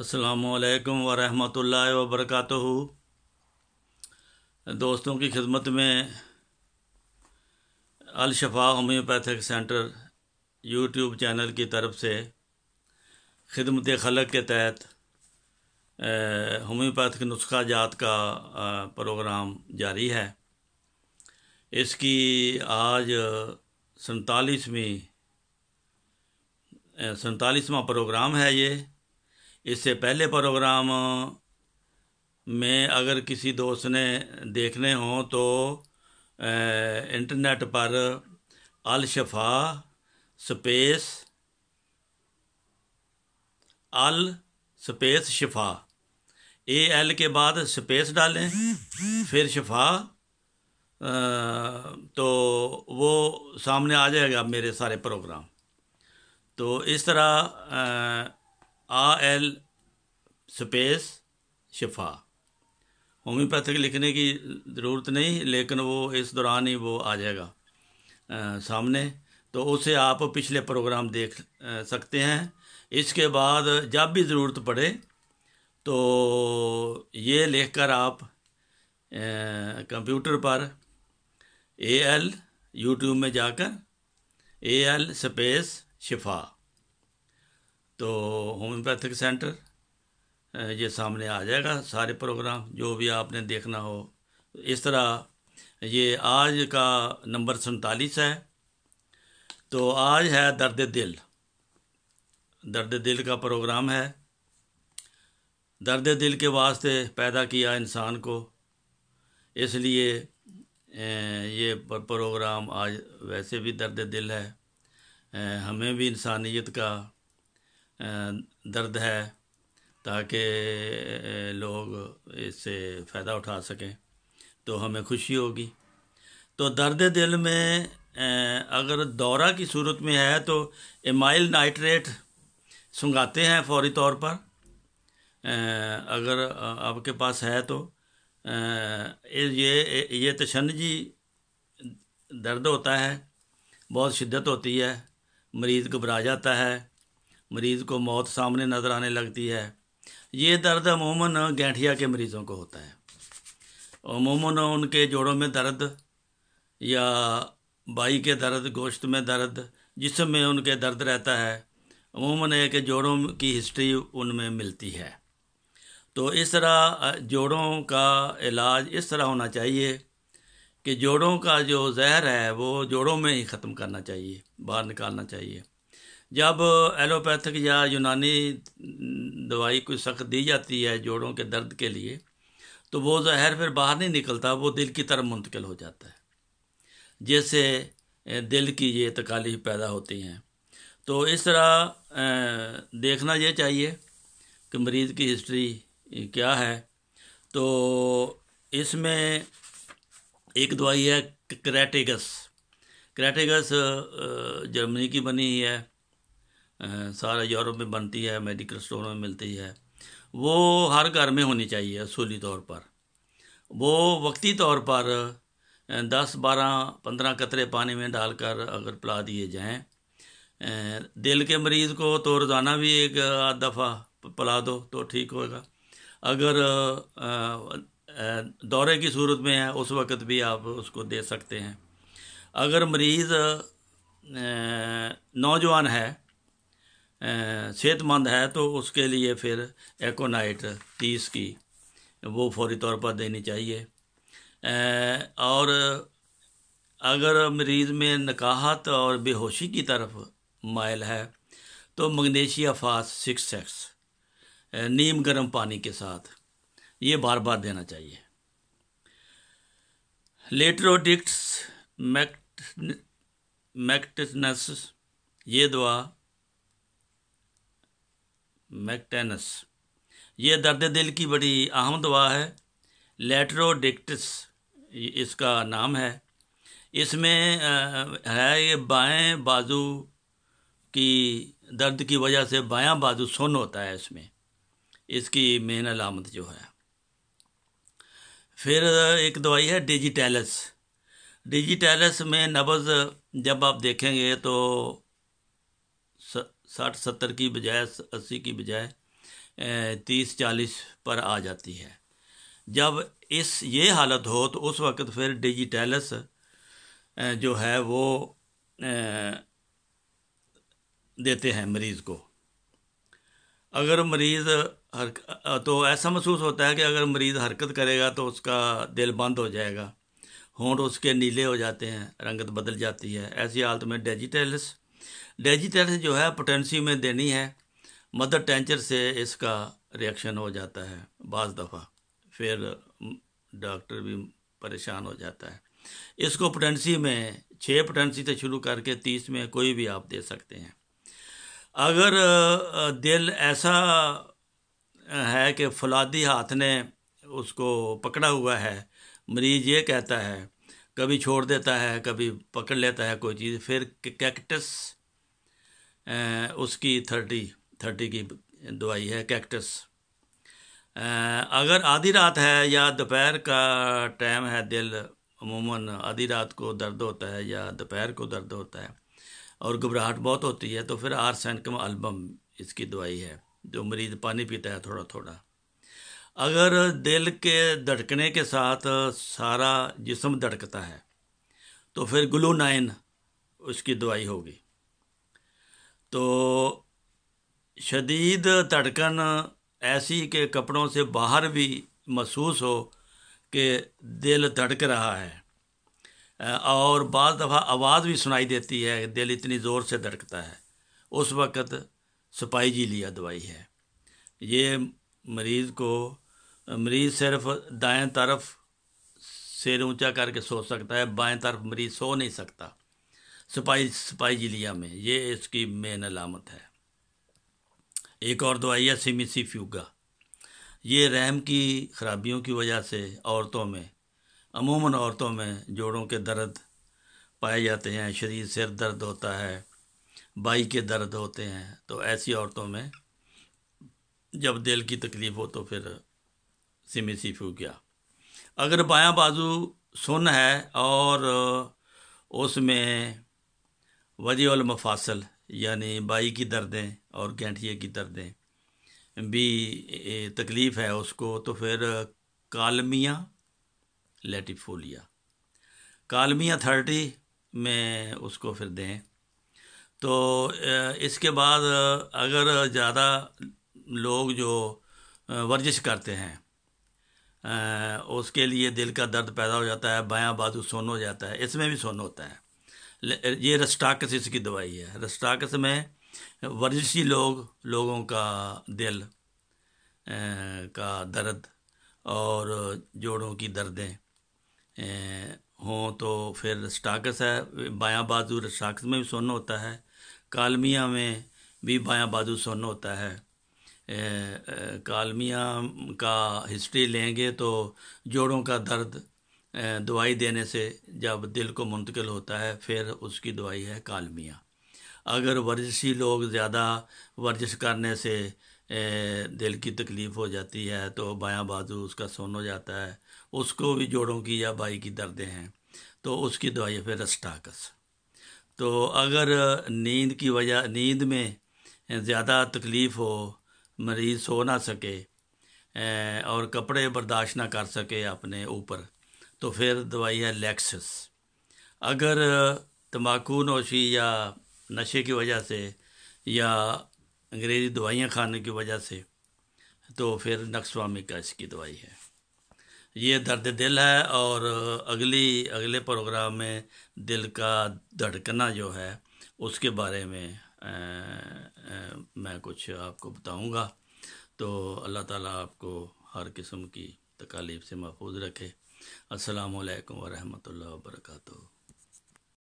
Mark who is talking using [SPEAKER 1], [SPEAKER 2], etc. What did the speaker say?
[SPEAKER 1] असलकम वरहमल वबरक दोस्तों की खिदमत में Alshifa homeopathic centre YouTube channel की तरफ से खिदमत खलक के तहत होम्योपैथिक नुस्खा जात का प्रोग्राम जारी है इसकी आज सैतालीसवीं सैतालीसवा प्रोग्राम है ये इससे पहले प्रोग्राम में अगर किसी दोस्त ने देखने हों तो इंटरनेट पर Alshifa space Al space Shafa A L के बाद स्पेस डालें फिर शफा तो वो सामने आ जाएगा मेरे सारे प्रोग्राम तो इस तरह आ एल स्पेस शिफा होम्योपैथिक लिखने की ज़रूरत नहीं लेकिन वो इस दौरान ही वो आ जाएगा आ, सामने तो उसे आप पिछले प्रोग्राम देख आ, सकते हैं इसके बाद जब भी ज़रूरत पड़े तो ये लिखकर आप कंप्यूटर पर ए एल यूट्यूब में जाकर ए एल स्पेस शिफा तो होम्योपैथिक सेंटर ये सामने आ जाएगा सारे प्रोग्राम जो भी आपने देखना हो इस तरह ये आज का नंबर सैतालीस है तो आज है दर्द दिल दर्द दिल का प्रोग्राम है दर्द दिल के वास्ते पैदा किया इंसान को इसलिए ये प्रोग्राम आज वैसे भी दर्द दिल है हमें भी इंसानियत का दर्द है ताकि लोग इससे फ़ायदा उठा सकें तो हमें खुशी होगी तो दर्द दिल में अगर दौरा की सूरत में है तो एमाइल नाइट्रेट सुंगाते हैं फौरी तौर पर अगर आपके पास है तो ये ये तशनजी तो दर्द होता है बहुत शिद्दत होती है मरीज़ घबरा जाता है मरीज़ को मौत सामने नज़र आने लगती है ये दर्द अमूमन गैठिया के मरीज़ों को होता है अमूमन उनके जोड़ों में दर्द या बाई के दर्द गोश्त में दर्द जिसम में उनके दर्द रहता है अमूमन है कि जोड़ों की हिस्ट्री उनमें मिलती है तो इस तरह जोड़ों का इलाज इस तरह होना चाहिए कि जोड़ों का जो जहर है वो जोड़ों में ही ख़त्म करना चाहिए बाहर निकालना चाहिए जब एलोपैथिक या यूनानी दवाई कोई सख्त दी जाती है जोड़ों के दर्द के लिए तो वो जहर फिर बाहर नहीं निकलता वो दिल की तरफ मुंतकिल हो जाता है जैसे दिल की ये तकालीफ पैदा होती हैं तो इस तरह देखना ये चाहिए कि मरीज़ की हिस्ट्री क्या है तो इसमें एक दवाई है क्रैटिगस क्रैटिगस जर्मनी की बनी है सारा यूरोप में बनती है मेडिकल स्टोर में मिलती है वो हर घर में होनी चाहिए असूली तौर पर वो वक्ती तौर पर दस बारह पंद्रह कतरे पानी में डालकर अगर पिला दिए जाएं दिल के मरीज़ को तो रोज़ाना भी एक आध दफ़ा पिला दो तो ठीक होगा अगर दौरे की सूरत में है उस वक़्त भी आप उसको दे सकते हैं अगर मरीज़ नौजवान है सेहतमंद है तो उसके लिए फिर एकोनाइट तीस की वो फौरी तौर पर देनी चाहिए और अगर मरीज़ में नकाहत और बेहोशी की तरफ मायल है तो मगनेशिया फास सिक्स सेक्स नीम गर्म पानी के साथ ये बार बार देना चाहिए लेटरोडिक्स मैक्ट मैक्टनस ये दवा मैकटेनस ये दर्द दिल की बड़ी अहम दवा है लेटरोडिक्टिस इसका नाम है इसमें है ये बाएं बाजू की दर्द की वजह से बायां बाजू सुन होता है इसमें इसकी मेन अलामत जो है फिर एक दवाई है डिजिटेलस डिजिटैलस में नब्ज़ जब आप देखेंगे तो साठ सत्तर की बजाय अस्सी की बजाय तीस चालीस पर आ जाती है जब इस ये हालत हो तो उस वक्त फिर डिजिटैलस जो है वो देते हैं मरीज़ को अगर मरीज़ हर तो ऐसा महसूस होता है कि अगर मरीज़ हरकत करेगा तो उसका दिल बंद हो जाएगा होंठ उसके नीले हो जाते हैं रंगत बदल जाती है ऐसी हालत में डिजिटल्स डेजी जो है पोटेंसी में देनी है मदर टेंचर से इसका रिएक्शन हो जाता है बाज़ दफ़ा फिर डॉक्टर भी परेशान हो जाता है इसको पोटेंसी में छः पोटेंसी से शुरू करके तीस में कोई भी आप दे सकते हैं अगर दिल ऐसा है कि फलादी हाथ ने उसको पकड़ा हुआ है मरीज ये कहता है कभी छोड़ देता है कभी पकड़ लेता है कोई चीज़ फिर कैक्टस उसकी थर्टी थर्टी की दवाई है कैक्टस अगर आधी रात है या दोपहर का टाइम है दिल अमूमन आधी रात को दर्द होता है या दोपहर को दर्द होता है और घबराहट बहुत होती है तो फिर आर सैनकम एल्बम इसकी दवाई है जो मरीज़ पानी पीता है थोड़ा थोड़ा अगर दिल के धड़कने के साथ सारा जिसम धड़कता है तो फिर ग्लू नाइन उसकी दवाई होगी तो शदीद धड़कन ऐसी के कपड़ों से बाहर भी महसूस हो कि दिल धड़क रहा है और बज़ दफ़ा आवाज़ भी सुनाई देती है दिल इतनी ज़ोर से धड़कता है उस वक़्त सपाई जी लिया दवाई है ये मरीज़ को मरीज सिर्फ दाएं तरफ सिर ऊंचा करके सो सकता है बाएं तरफ मरीज सो नहीं सकता सिपाही सिपाही जिलिया में ये इसकी मेन अलामत है एक और दवाई है सिमिसी फ्यूगा ये रहम की खराबियों की वजह से औरतों में अमूमन औरतों में जोड़ों के दर्द पाए जाते हैं शरीर सिर दर्द होता है बाई के दर्द होते हैं तो ऐसी औरतों में जब दिल की तकलीफ़ हो तो फिर सिमी सी सिफ किया अगर बायां बाजू सुन है और उसमें वजील मफासल यानी बाई की दर्दें और गैंठिए की दर्दें भी तकलीफ़ है उसको तो फिर कालमिया लेटिफोलिया कालमिया थर्टी में उसको फिर दें तो इसके बाद अगर ज़्यादा लोग जो वर्जिश करते हैं उसके लिए दिल का दर्द पैदा हो जाता है बायां बाजू सोन हो जाता है इसमें भी सोन होता है ये रस्टाकस इसकी दवाई है रस्टाकस में वर्जिशी लोग लोगों का दिल का दर्द और जोड़ों की दर्दें हों तो फिर रस्टाकस है बायां बाजू रस्टाकस में भी सोन होता है कालमिया में भी बायां बाजू सोन होता है कालमिया का हिस्ट्री लेंगे तो जोड़ों का दर्द दवाई देने से जब दिल को मुंतकिल होता है फिर उसकी दवाई है कालमिया अगर वर्जिशी लोग ज़्यादा वर्जिश करने से दिल की तकलीफ़ हो जाती है तो बायां बाजू उसका सोन हो जाता है उसको भी जोड़ों की या बाई की दर्दें हैं तो उसकी दवाई है फिर रस्टाकस तो अगर नींद की वजह नींद में ज़्यादा तकलीफ़ हो मरीज सो ना सके और कपड़े बर्दाश्त ना कर सके अपने ऊपर तो फिर दवाई है लेक्सस अगर तम्बाकू नोशी या नशे की वजह से या अंग्रेज़ी दवाइयाँ खाने की वजह से तो फिर नक्सवामी का इसकी दवाई है ये दर्द दिल है और अगली अगले प्रोग्राम में दिल का धड़कना जो है उसके बारे में मैं कुछ आपको बताऊंगा तो अल्लाह ताला आपको हर किस्म की तकालीफ से महफूज रखे अस्सलाम वालेकुम रहमतुल्लाहि